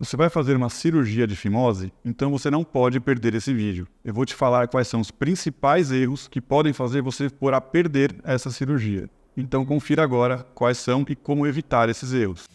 Você vai fazer uma cirurgia de fimose? Então você não pode perder esse vídeo. Eu vou te falar quais são os principais erros que podem fazer você por a perder essa cirurgia. Então confira agora quais são e como evitar esses erros.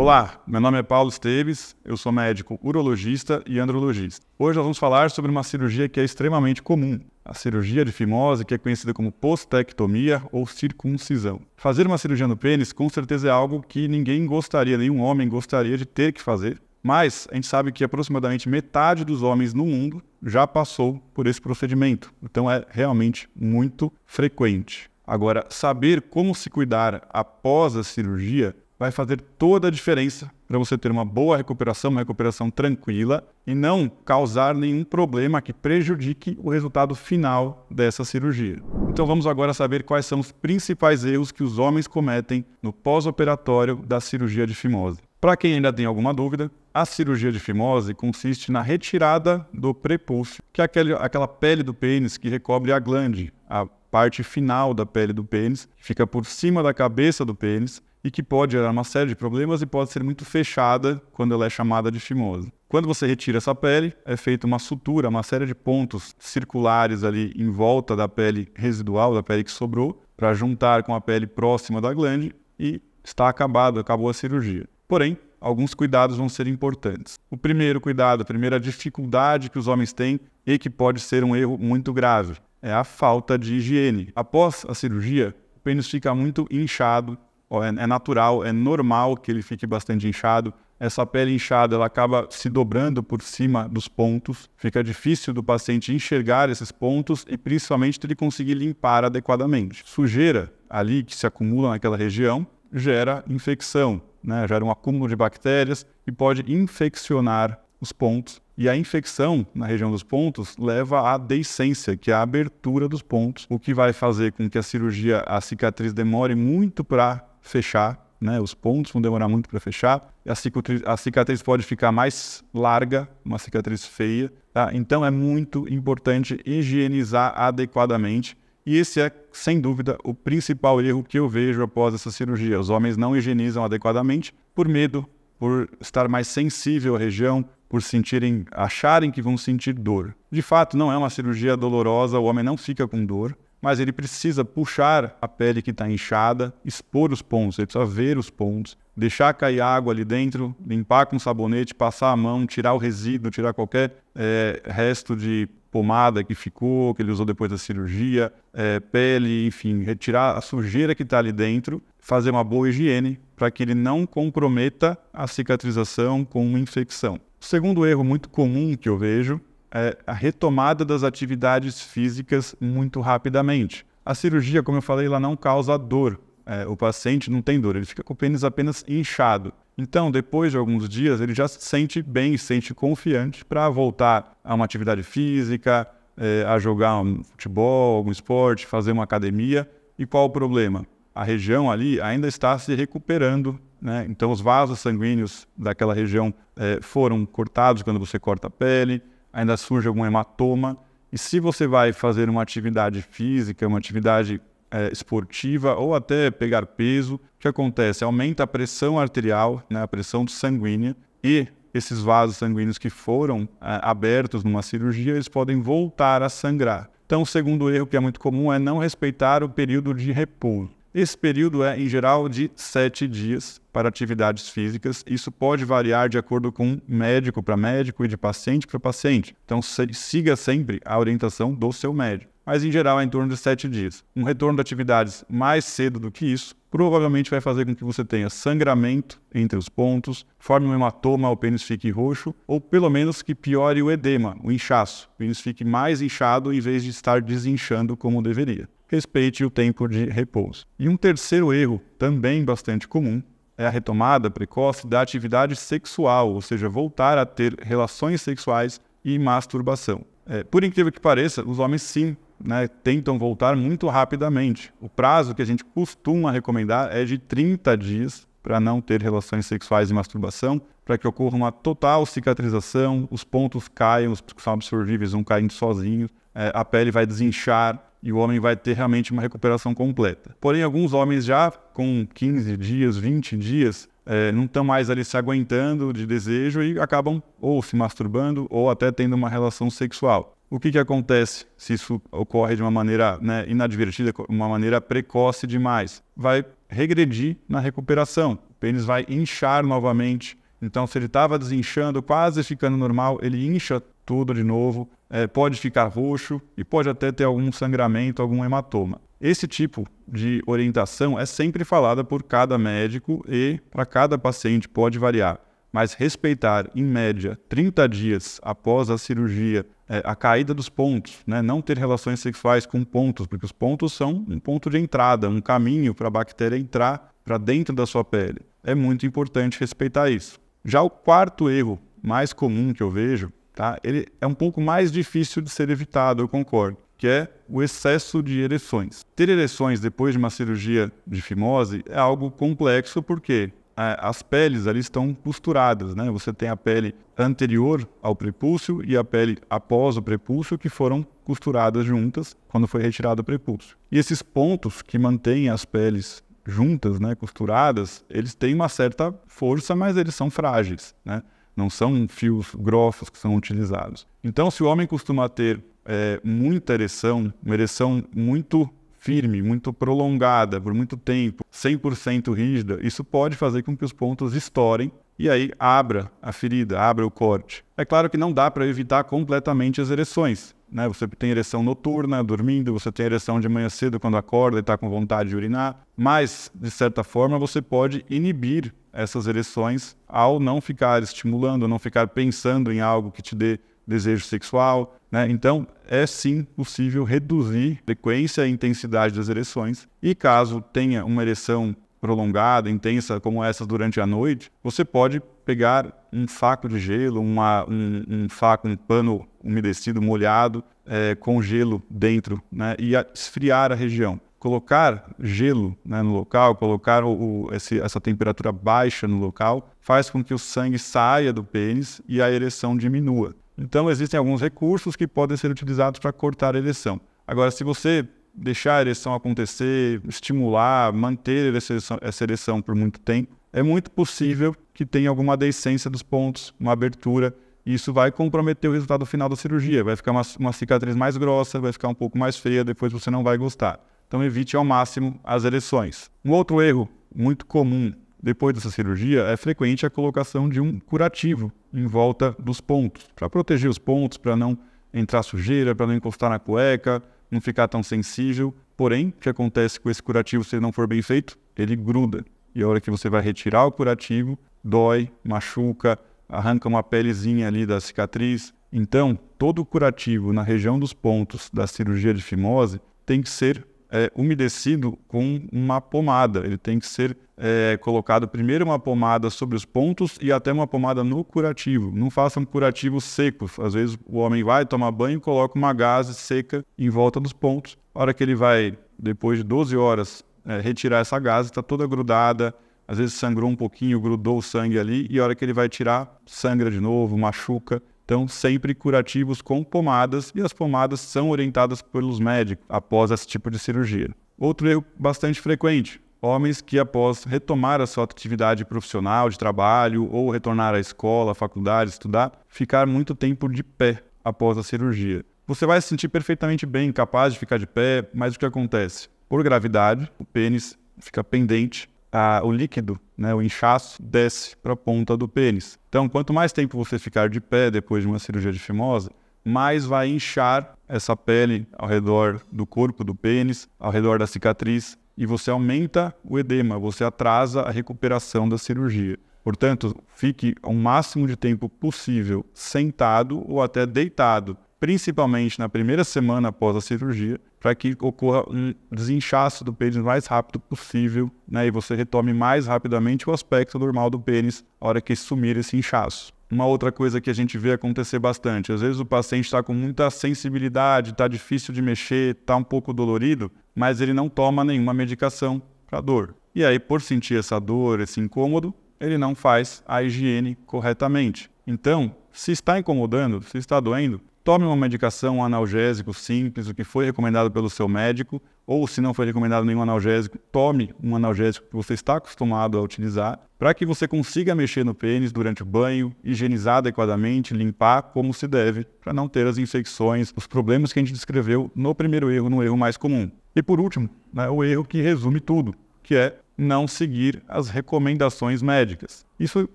Olá, meu nome é Paulo Esteves, eu sou médico urologista e andrologista. Hoje nós vamos falar sobre uma cirurgia que é extremamente comum, a cirurgia de fimose, que é conhecida como postectomia ou circuncisão. Fazer uma cirurgia no pênis com certeza é algo que ninguém gostaria, nenhum homem gostaria de ter que fazer, mas a gente sabe que aproximadamente metade dos homens no mundo já passou por esse procedimento, então é realmente muito frequente. Agora, saber como se cuidar após a cirurgia vai fazer toda a diferença para você ter uma boa recuperação, uma recuperação tranquila e não causar nenhum problema que prejudique o resultado final dessa cirurgia. Então vamos agora saber quais são os principais erros que os homens cometem no pós-operatório da cirurgia de fimose. Para quem ainda tem alguma dúvida, a cirurgia de fimose consiste na retirada do prepúcio, que é aquele, aquela pele do pênis que recobre a glande, a parte final da pele do pênis, que fica por cima da cabeça do pênis, e que pode gerar uma série de problemas e pode ser muito fechada quando ela é chamada de fimose. Quando você retira essa pele, é feita uma sutura, uma série de pontos circulares ali em volta da pele residual, da pele que sobrou, para juntar com a pele próxima da glande e está acabado, acabou a cirurgia. Porém, alguns cuidados vão ser importantes. O primeiro cuidado, a primeira dificuldade que os homens têm e que pode ser um erro muito grave, é a falta de higiene. Após a cirurgia, o pênis fica muito inchado, é, é natural, é normal que ele fique bastante inchado. Essa pele inchada ela acaba se dobrando por cima dos pontos, fica difícil do paciente enxergar esses pontos e principalmente ele conseguir limpar adequadamente. Sujeira ali que se acumula naquela região gera infecção, né? gera um acúmulo de bactérias e pode infeccionar os pontos. E a infecção na região dos pontos leva à deiscência, que é a abertura dos pontos, o que vai fazer com que a cirurgia, a cicatriz demore muito para fechar, né? Os pontos vão demorar muito para fechar. A cicatriz, a cicatriz, pode ficar mais larga, uma cicatriz feia. Tá? Então é muito importante higienizar adequadamente. E esse é, sem dúvida, o principal erro que eu vejo após essa cirurgia. Os homens não higienizam adequadamente por medo, por estar mais sensível à região, por sentirem, acharem que vão sentir dor. De fato, não é uma cirurgia dolorosa, o homem não fica com dor, mas ele precisa puxar a pele que está inchada, expor os pontos, ele precisa ver os pontos, deixar cair água ali dentro, limpar com sabonete, passar a mão, tirar o resíduo, tirar qualquer é, resto de pomada que ficou, que ele usou depois da cirurgia, é, pele, enfim, retirar a sujeira que está ali dentro, fazer uma boa higiene para que ele não comprometa a cicatrização com uma infecção. O segundo erro muito comum que eu vejo é, a retomada das atividades físicas muito rapidamente. A cirurgia, como eu falei, ela não causa dor. É, o paciente não tem dor, ele fica com o pênis apenas inchado. Então, depois de alguns dias, ele já se sente bem, se sente confiante para voltar a uma atividade física, é, a jogar um futebol, algum esporte, fazer uma academia. E qual o problema? A região ali ainda está se recuperando, né? então os vasos sanguíneos daquela região é, foram cortados quando você corta a pele, ainda surge algum hematoma. E se você vai fazer uma atividade física, uma atividade é, esportiva ou até pegar peso, o que acontece? Aumenta a pressão arterial, né, a pressão sanguínea, e esses vasos sanguíneos que foram é, abertos numa cirurgia, eles podem voltar a sangrar. Então, o segundo erro que é muito comum é não respeitar o período de repouso. Esse período é, em geral, de sete dias para atividades físicas. Isso pode variar de acordo com médico para médico e de paciente para paciente. Então, siga sempre a orientação do seu médico. Mas, em geral, é em torno de sete dias. Um retorno de atividades mais cedo do que isso provavelmente vai fazer com que você tenha sangramento entre os pontos, forme um hematoma, o pênis fique roxo, ou pelo menos que piore o edema, o inchaço. O pênis fique mais inchado em vez de estar desinchando como deveria respeite o tempo de repouso. E um terceiro erro, também bastante comum, é a retomada precoce da atividade sexual, ou seja, voltar a ter relações sexuais e masturbação. É, por incrível que pareça, os homens sim né, tentam voltar muito rapidamente. O prazo que a gente costuma recomendar é de 30 dias para não ter relações sexuais e masturbação, para que ocorra uma total cicatrização, os pontos caiam, os que são absorvíveis vão caindo sozinhos, é, a pele vai desinchar e o homem vai ter realmente uma recuperação completa. Porém, alguns homens já com 15 dias, 20 dias, é, não estão mais ali se aguentando de desejo e acabam ou se masturbando ou até tendo uma relação sexual. O que, que acontece se isso ocorre de uma maneira né, inadvertida, uma maneira precoce demais? Vai regredir na recuperação, o pênis vai inchar novamente. Então, se ele estava desinchando, quase ficando normal, ele incha tudo de novo é, pode ficar roxo e pode até ter algum sangramento, algum hematoma. Esse tipo de orientação é sempre falada por cada médico e para cada paciente pode variar, mas respeitar, em média, 30 dias após a cirurgia, é, a caída dos pontos, né? não ter relações sexuais com pontos, porque os pontos são um ponto de entrada, um caminho para a bactéria entrar para dentro da sua pele. É muito importante respeitar isso. Já o quarto erro mais comum que eu vejo tá? ele é um pouco mais difícil de ser evitado, eu concordo, que é o excesso de ereções. Ter ereções depois de uma cirurgia de fimose é algo complexo porque é, as peles ali estão costuradas, né? Você tem a pele anterior ao prepúcio e a pele após o prepúcio que foram costuradas juntas quando foi retirado o prepúcio. E esses pontos que mantêm as peles juntas, né, costuradas, eles têm uma certa força, mas eles são frágeis, né? não são fios grossos que são utilizados. Então, se o homem costuma ter é, muita ereção, uma ereção muito firme, muito prolongada por muito tempo, 100% rígida, isso pode fazer com que os pontos estourem e aí abra a ferida, abra o corte. É claro que não dá para evitar completamente as ereções. Né? Você tem ereção noturna, dormindo, você tem ereção de manhã cedo quando acorda e está com vontade de urinar, mas, de certa forma, você pode inibir essas ereções ao não ficar estimulando, não ficar pensando em algo que te dê desejo sexual. Né? Então, é sim possível reduzir a frequência e a intensidade das ereções. E caso tenha uma ereção prolongada, intensa como essa durante a noite, você pode pegar um faco de gelo, uma, um, um faco, um pano umedecido, molhado, é, com gelo dentro, né, e esfriar a região. Colocar gelo né, no local, colocar o, o, esse, essa temperatura baixa no local, faz com que o sangue saia do pênis e a ereção diminua. Então, existem alguns recursos que podem ser utilizados para cortar a ereção. Agora, se você deixar a ereção acontecer, estimular, manter essa ereção, por muito tempo, é muito possível que tenha alguma decência dos pontos, uma abertura, e isso vai comprometer o resultado final da cirurgia. Vai ficar uma, uma cicatriz mais grossa, vai ficar um pouco mais feia, depois você não vai gostar. Então evite ao máximo as ereções. Um outro erro muito comum depois dessa cirurgia é frequente a colocação de um curativo em volta dos pontos, para proteger os pontos, para não entrar sujeira, para não encostar na cueca, não ficar tão sensível. Porém, o que acontece com esse curativo se ele não for bem feito? Ele gruda. E a hora que você vai retirar o curativo, dói, machuca, arranca uma pelezinha ali da cicatriz. Então, todo curativo na região dos pontos da cirurgia de fimose tem que ser é, umedecido com uma pomada. Ele tem que ser é, colocado primeiro uma pomada sobre os pontos e até uma pomada no curativo. Não façam curativos secos. Às vezes o homem vai tomar banho e coloca uma gaze seca em volta dos pontos. A hora que ele vai, depois de 12 horas, é, retirar essa gaze, está toda grudada, às vezes sangrou um pouquinho, grudou o sangue ali, e a hora que ele vai tirar, sangra de novo, machuca. Então, sempre curativos com pomadas, e as pomadas são orientadas pelos médicos após esse tipo de cirurgia. Outro erro bastante frequente: homens que, após retomar a sua atividade profissional, de trabalho, ou retornar à escola, à faculdade, estudar, ficar muito tempo de pé após a cirurgia. Você vai se sentir perfeitamente bem, capaz de ficar de pé, mas o que acontece? Por gravidade, o pênis fica pendente a, o líquido, né, o inchaço, desce para a ponta do pênis. Então, quanto mais tempo você ficar de pé depois de uma cirurgia de fimose, mais vai inchar essa pele ao redor do corpo do pênis, ao redor da cicatriz, e você aumenta o edema, você atrasa a recuperação da cirurgia. Portanto, fique o máximo de tempo possível sentado ou até deitado principalmente na primeira semana após a cirurgia, para que ocorra um desinchaço do pênis mais rápido possível, né? E você retome mais rapidamente o aspecto normal do pênis na hora que sumir esse inchaço. Uma outra coisa que a gente vê acontecer bastante, às vezes o paciente está com muita sensibilidade, está difícil de mexer, está um pouco dolorido, mas ele não toma nenhuma medicação para dor. E aí, por sentir essa dor, esse incômodo, ele não faz a higiene corretamente. Então, se está incomodando, se está doendo, tome uma medicação, um analgésico simples, o que foi recomendado pelo seu médico, ou se não foi recomendado nenhum analgésico, tome um analgésico que você está acostumado a utilizar, para que você consiga mexer no pênis durante o banho, higienizar adequadamente, limpar como se deve, para não ter as infecções, os problemas que a gente descreveu no primeiro erro, no erro mais comum. E por último, né, o erro que resume tudo, que é não seguir as recomendações médicas. Isso,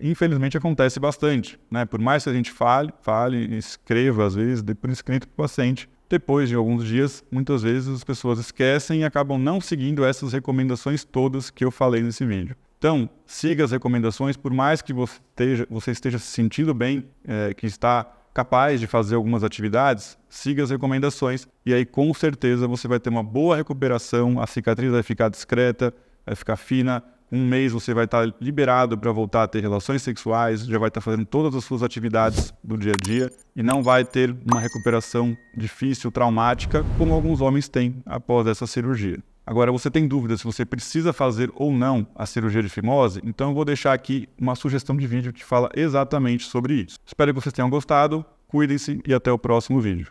infelizmente, acontece bastante. Né? Por mais que a gente fale, fale, escreva, às vezes, por escrito para o paciente, depois de alguns dias, muitas vezes as pessoas esquecem e acabam não seguindo essas recomendações todas que eu falei nesse vídeo. Então, siga as recomendações, por mais que você esteja, você esteja se sentindo bem, é, que está capaz de fazer algumas atividades, siga as recomendações e aí com certeza você vai ter uma boa recuperação, a cicatriz vai ficar discreta, vai ficar fina. Um mês você vai estar liberado para voltar a ter relações sexuais, já vai estar fazendo todas as suas atividades do dia a dia e não vai ter uma recuperação difícil, traumática, como alguns homens têm após essa cirurgia. Agora, você tem dúvida se você precisa fazer ou não a cirurgia de fimose? Então, eu vou deixar aqui uma sugestão de vídeo que fala exatamente sobre isso. Espero que vocês tenham gostado, cuidem-se e até o próximo vídeo.